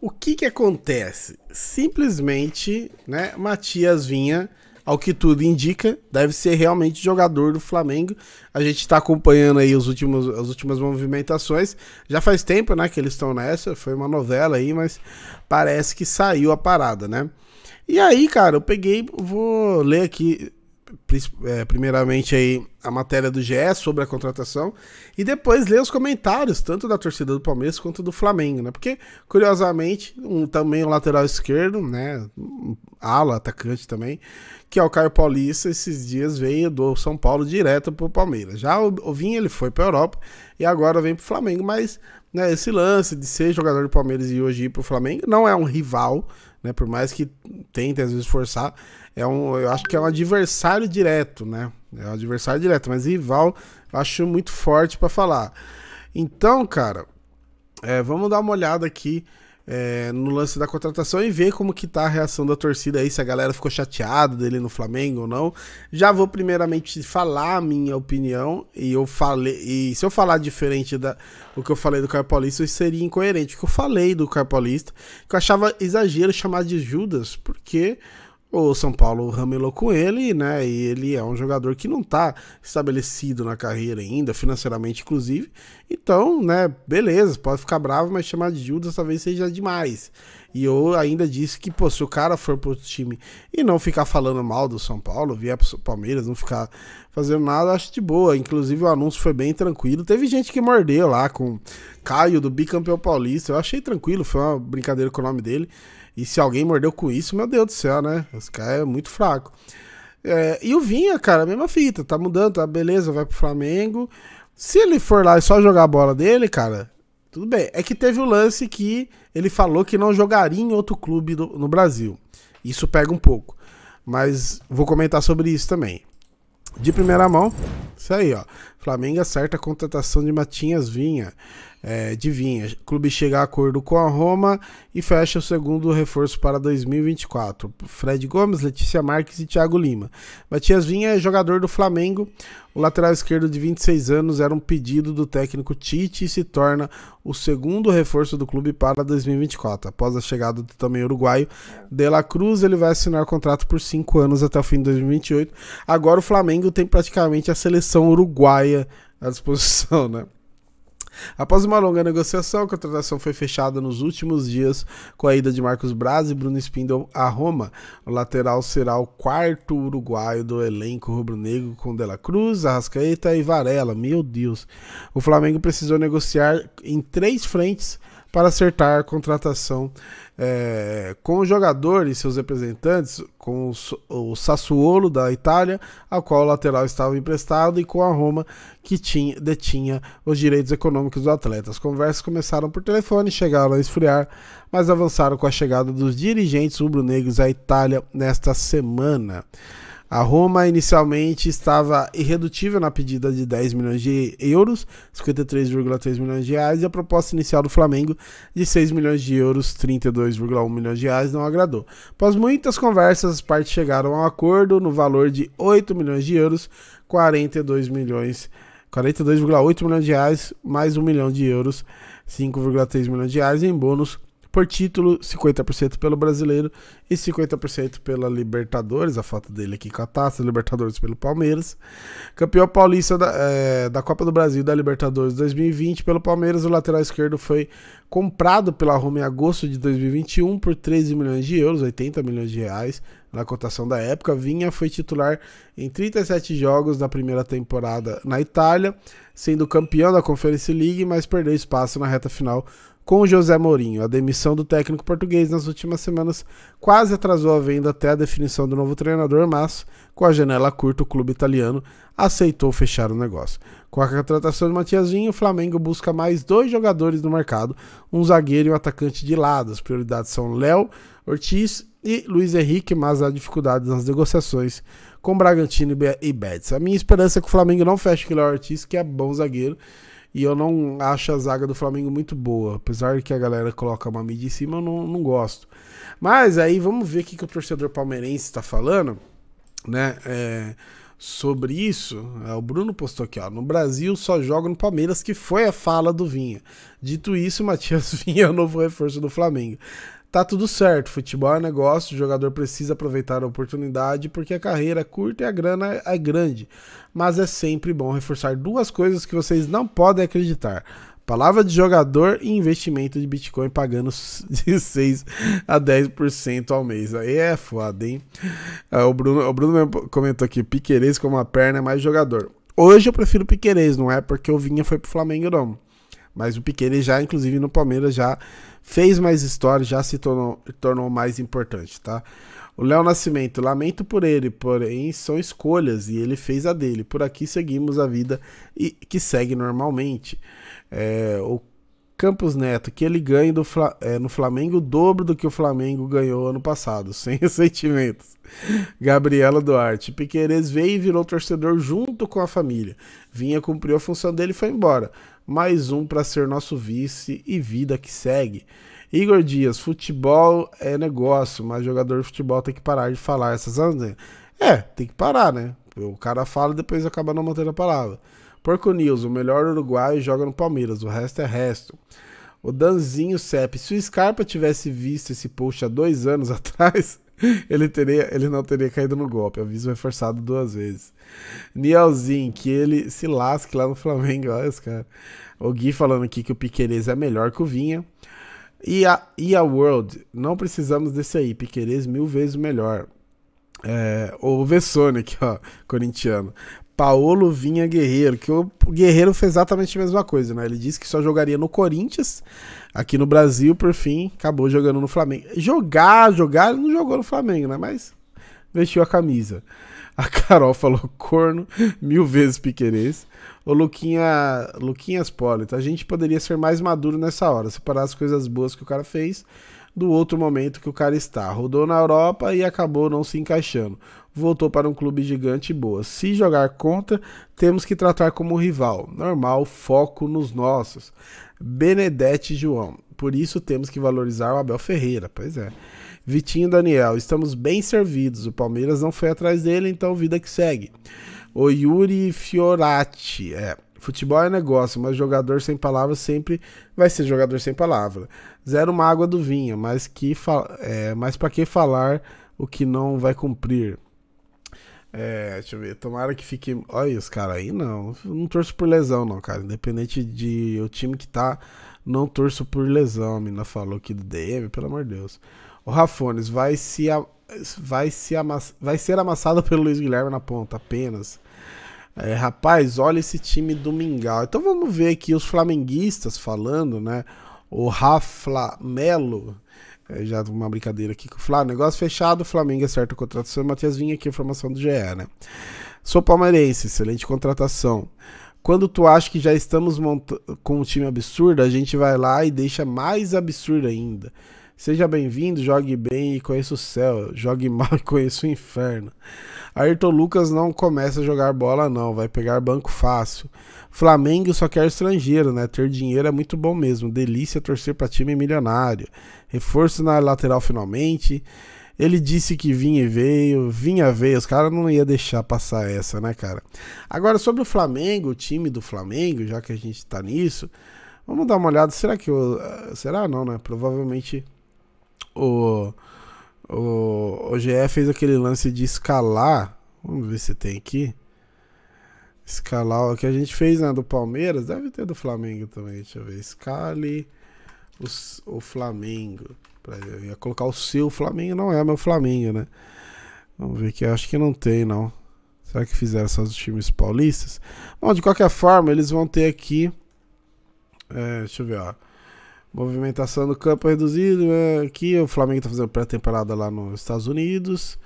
O que que acontece? Simplesmente, né, Matias Vinha, ao que tudo indica, deve ser realmente jogador do Flamengo. A gente está acompanhando aí os últimos, as últimas movimentações. Já faz tempo, né, que eles estão nessa, foi uma novela aí, mas parece que saiu a parada, né? E aí, cara, eu peguei, vou ler aqui é, primeiramente aí a matéria do GE sobre a contratação e depois ler os comentários tanto da torcida do Palmeiras quanto do Flamengo, né? Porque curiosamente, um também um lateral esquerdo, né, um ala atacante também, que é o Caio Paulista, esses dias veio do São Paulo direto para o Palmeiras. Já o, o Vinha ele foi para Europa e agora vem para o Flamengo, mas né, esse lance de ser jogador do Palmeiras e hoje ir para o Flamengo não é um rival, né? Por mais que tente às vezes forçar, é um, eu acho que é um adversário direto, né? É um adversário direto, mas rival eu acho muito forte para falar. Então, cara, é, vamos dar uma olhada aqui é, no lance da contratação e ver como que tá a reação da torcida aí, se a galera ficou chateada dele no Flamengo ou não. Já vou primeiramente falar a minha opinião e eu falei e se eu falar diferente da o que eu falei do Caio Paulista, isso seria incoerente. porque eu falei do Caio Paulista, que eu achava exagero chamar de Judas, porque o São Paulo ramelou com ele, né? E ele é um jogador que não tá estabelecido na carreira ainda, financeiramente inclusive. Então, né, beleza, pode ficar bravo, mas chamar de Judas talvez seja demais. E eu ainda disse que, pô, se o cara for pro time e não ficar falando mal do São Paulo, vier pro Palmeiras, não ficar fazendo nada, acho de boa. Inclusive o anúncio foi bem tranquilo. Teve gente que mordeu lá com Caio do bicampeão paulista. Eu achei tranquilo, foi uma brincadeira com o nome dele. E se alguém mordeu com isso, meu Deus do céu, né? Esse cara é muito fraco. É, e o Vinha, cara, mesma fita, tá mudando, tá beleza, vai pro Flamengo. Se ele for lá e só jogar a bola dele, cara, tudo bem. É que teve o lance que ele falou que não jogaria em outro clube do, no Brasil. Isso pega um pouco. Mas vou comentar sobre isso também. De primeira mão, isso aí, ó. Flamengo acerta a contratação de Matinhas Vinha é, de O clube chega a acordo com a Roma e fecha o segundo reforço para 2024. Fred Gomes, Letícia Marques e Thiago Lima. Matias Vinha é jogador do Flamengo. O lateral esquerdo de 26 anos era um pedido do técnico Tite e se torna o segundo reforço do clube para 2024. Após a chegada do também uruguaio De La Cruz, ele vai assinar contrato por 5 anos até o fim de 2028. Agora o Flamengo tem praticamente a seleção uruguaia à disposição, né? Após uma longa negociação, a contratação foi fechada nos últimos dias com a ida de Marcos Braz e Bruno Spindel a Roma. O lateral será o quarto uruguaio do elenco rubro-negro com Dela Cruz, Arrascaeta e Varela. Meu Deus. O Flamengo precisou negociar em três frentes para acertar a contratação é, com o jogador e seus representantes, com o, o Sassuolo da Itália, a qual o lateral estava emprestado, e com a Roma, que tinha, detinha os direitos econômicos do atleta. As conversas começaram por telefone, chegaram a esfriar, mas avançaram com a chegada dos dirigentes rubro-negros à Itália nesta semana. A Roma inicialmente estava irredutível na pedida de 10 milhões de euros, 53,3 milhões de reais, e a proposta inicial do Flamengo de 6 milhões de euros, 32,1 milhões de reais, não agradou. Após muitas conversas, as partes chegaram a um acordo no valor de 8 milhões de euros, 42 milhões 42,8 milhões de reais, mais 1 milhão de euros, 5,3 milhões de reais em bônus por título, 50% pelo brasileiro e 50% pela Libertadores, a foto dele aqui com a taça, Libertadores pelo Palmeiras. Campeão paulista da, é, da Copa do Brasil da Libertadores 2020 pelo Palmeiras, o lateral esquerdo foi comprado pela Roma em agosto de 2021 por 13 milhões de euros, 80 milhões de reais na cotação da época. Vinha foi titular em 37 jogos da primeira temporada na Itália, sendo campeão da Conference League, mas perdeu espaço na reta final com José Mourinho. A demissão do técnico português nas últimas semanas quase atrasou a venda até a definição do novo treinador, mas com a janela curta, o clube italiano aceitou fechar o negócio. Com a contratação de Matiazinho, o Flamengo busca mais dois jogadores no mercado, um zagueiro e um atacante de lado. As prioridades são Léo Ortiz e Luiz Henrique, mas há dificuldades nas negociações com Bragantino e Betis. A minha esperança é que o Flamengo não feche o Léo Ortiz, que é bom zagueiro, e eu não acho a zaga do Flamengo muito boa. Apesar de que a galera coloca uma mídia em cima, eu não, não gosto. Mas aí vamos ver o que, que o torcedor palmeirense está falando, né? É, sobre isso, é, o Bruno postou aqui, ó. No Brasil só joga no Palmeiras, que foi a fala do Vinha. Dito isso, Matias Vinha é o novo reforço do Flamengo tá tudo certo. Futebol é negócio, o jogador precisa aproveitar a oportunidade porque a carreira é curta e a grana é grande. Mas é sempre bom reforçar duas coisas que vocês não podem acreditar. Palavra de jogador e investimento de Bitcoin pagando de 6 a 10% ao mês. Aí é foda, hein? É, o Bruno, o Bruno comentou aqui: Piqueires com uma perna é mais jogador. Hoje eu prefiro Piqueires, não é porque o Vinha foi pro Flamengo, não. Mas o Piquet já, inclusive no Palmeiras, já fez mais história, já se tornou, tornou mais importante, tá? O Léo Nascimento, lamento por ele, porém são escolhas e ele fez a dele. Por aqui seguimos a vida e que segue normalmente. É, o Campos Neto, que ele ganhe do, é, no Flamengo o dobro do que o Flamengo ganhou ano passado, sem ressentimentos. Gabriela Duarte, Piqueires veio e virou torcedor junto com a família. Vinha, cumpriu a função dele e foi embora mais um para ser nosso vice e vida que segue. Igor Dias, futebol é negócio, mas jogador de futebol tem que parar de falar essas andas. É, tem que parar, né? O cara fala e depois acaba não mantendo a palavra. Porco News, o melhor uruguaio joga no Palmeiras, o resto é resto. O Danzinho Cep, se o Scarpa tivesse visto esse post há dois anos atrás, ele, teria, ele não teria caído no golpe. Aviso reforçado duas vezes. Nielzinho, que ele se lasque lá no Flamengo. Olha esse cara. O Gui falando aqui que o Piqueires é melhor que o Vinha. E a, e a World, não precisamos desse aí. Piqueires mil vezes melhor. É, o Vessone, ó, corintiano. Paolo Vinha Guerreiro, que o Guerreiro fez exatamente a mesma coisa, né? Ele disse que só jogaria no Corinthians, aqui no Brasil, por fim, acabou jogando no Flamengo. Jogar, jogar, ele não jogou no Flamengo, né? Mas vestiu a camisa. A Carol falou corno mil vezes piquerês. O Luquinha, Luquinhas Polito, a gente poderia ser mais maduro nessa hora, separar as coisas boas que o cara fez do outro momento que o cara está. Rodou na Europa e acabou não se encaixando voltou para um clube gigante e boa. Se jogar contra, temos que tratar como rival. Normal, foco nos nossos. Benedetti João. Por isso temos que valorizar o Abel Ferreira. Pois é. Vitinho Daniel, estamos bem servidos. O Palmeiras não foi atrás dele, então vida que segue. O Yuri Fiorati, é. Futebol é negócio, mas jogador sem palavra sempre vai ser jogador sem palavra. Zero mágoa do vinho, mas que é, mas para que falar o que não vai cumprir? É, deixa eu ver. Tomara que fique. Olha os caras aí, não. não torço por lesão, não, cara. Independente de o time que tá, não torço por lesão. A mina falou aqui do DM, pelo amor de Deus. O Rafones vai se, a... vai se amass... vai ser amassado pelo Luiz Guilherme na ponta, apenas. É, rapaz, olha esse time do Mingau. Então vamos ver aqui os flamenguistas falando, né? O Rafa Melo é, já uma brincadeira aqui com o falei, negócio fechado, Flamengo acerta é a contratação, Matias Vinha aqui, informação do GE, né? Sou palmeirense, excelente contratação. Quando tu acha que já estamos com um time absurdo, a gente vai lá e deixa mais absurdo ainda. Seja bem-vindo, jogue bem e conheça o céu, jogue mal e conheça o inferno. Ayrton Lucas não começa a jogar bola, não. Vai pegar banco fácil. Flamengo só quer estrangeiro, né? Ter dinheiro é muito bom mesmo. Delícia torcer para time milionário. Reforço na lateral finalmente. Ele disse que vinha e veio, vinha e veio. Os caras não ia deixar passar essa, né, cara? Agora, sobre o Flamengo, o time do Flamengo, já que a gente tá nisso, vamos dar uma olhada. Será que o. Ah, será não, né? Provavelmente o. O, o GE fez aquele lance de escalar. Vamos ver se tem aqui. Escalar o que a gente fez na né, do Palmeiras. Deve ter do Flamengo também. Deixa eu ver. Escale os, o Flamengo. eu ia colocar o seu Flamengo. Não é meu Flamengo, né? Vamos ver aqui. Acho que não tem, não. Será que fizeram só os times paulistas? Bom, de qualquer forma, eles vão ter aqui. É, deixa eu ver, ó. Movimentação do campo reduzida. Né? Aqui o Flamengo tá fazendo pré-temporada lá nos Estados Unidos.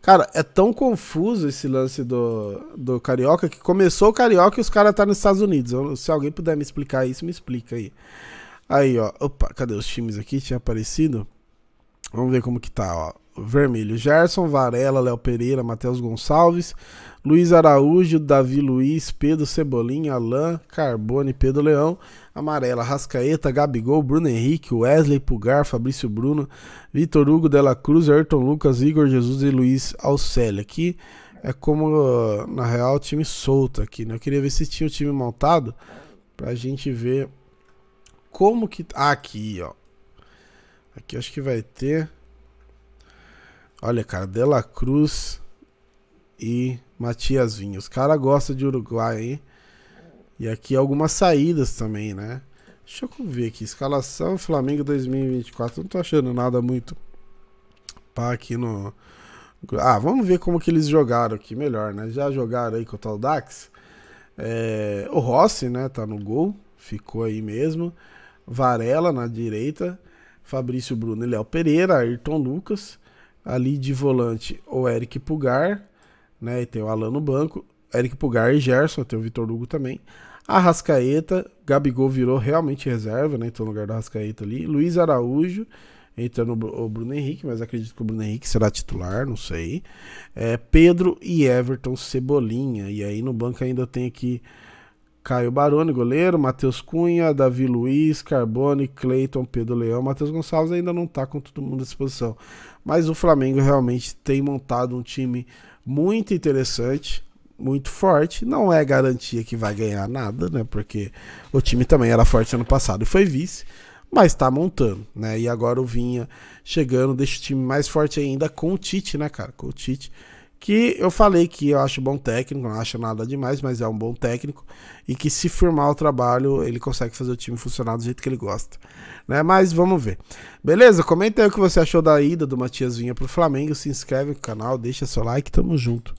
Cara, é tão confuso esse lance do, do Carioca que começou o Carioca e os caras tá nos Estados Unidos. Eu, se alguém puder me explicar isso, me explica aí. Aí, ó. Opa, cadê os times aqui? Tinha aparecido. Vamos ver como que tá, ó vermelho. Gerson Varela, Léo Pereira, Matheus Gonçalves, Luiz Araújo, Davi Luiz, Pedro Cebolinha, Alain, Carbone, Pedro Leão, Amarela, Rascaeta, Gabigol, Bruno Henrique, Wesley, Pugar, Fabrício Bruno, Vitor Hugo, Dela Cruz, Ayrton Lucas, Igor Jesus e Luiz Alcélio. Aqui é como, na real, o time solto aqui, né? Eu queria ver se tinha o time montado pra gente ver como que... Tá. Ah, aqui, ó. Aqui acho que vai ter... Olha, cara, Dela Cruz e Matias Vinho. Os caras gostam de Uruguai, hein? E aqui algumas saídas também, né? Deixa eu ver aqui. Escalação Flamengo 2024. Não tô achando nada muito pá aqui no. Ah, vamos ver como que eles jogaram aqui melhor, né? Já jogaram aí com o Dax. É... O Rossi, né? Tá no gol. Ficou aí mesmo. Varela na direita. Fabrício Bruno e Léo Pereira. Ayrton Lucas ali de volante o Eric Pugar, né? E tem o Alan no banco, Eric Pugar e Gerson, tem o Vitor Hugo também. Arrascaeta, Gabigol virou realmente reserva, né? Então no lugar do Arrascaeta ali. Luiz Araújo, entrando o Bruno Henrique, mas acredito que o Bruno Henrique será titular, não sei. É, Pedro e Everton Cebolinha. E aí no banco ainda tem aqui Caio Barone goleiro, Matheus Cunha, Davi Luiz, Carbone, Cleiton, Pedro Leão. Matheus Gonçalves ainda não tá com todo mundo à disposição. Mas o Flamengo realmente tem montado um time muito interessante, muito forte. Não é garantia que vai ganhar nada, né? Porque o time também era forte ano passado e foi vice mas tá montando, né? E agora o Vinha chegando, deixa o time mais forte ainda com o Tite, né, cara? Com o Tite que eu falei que eu acho bom técnico, não acho nada demais, mas é um bom técnico e que se firmar o trabalho, ele consegue fazer o time funcionar do jeito que ele gosta, né? Mas vamos ver. Beleza? Comenta aí o que você achou da ida do Matias Vinha pro Flamengo, se inscreve no canal, deixa seu like, tamo junto.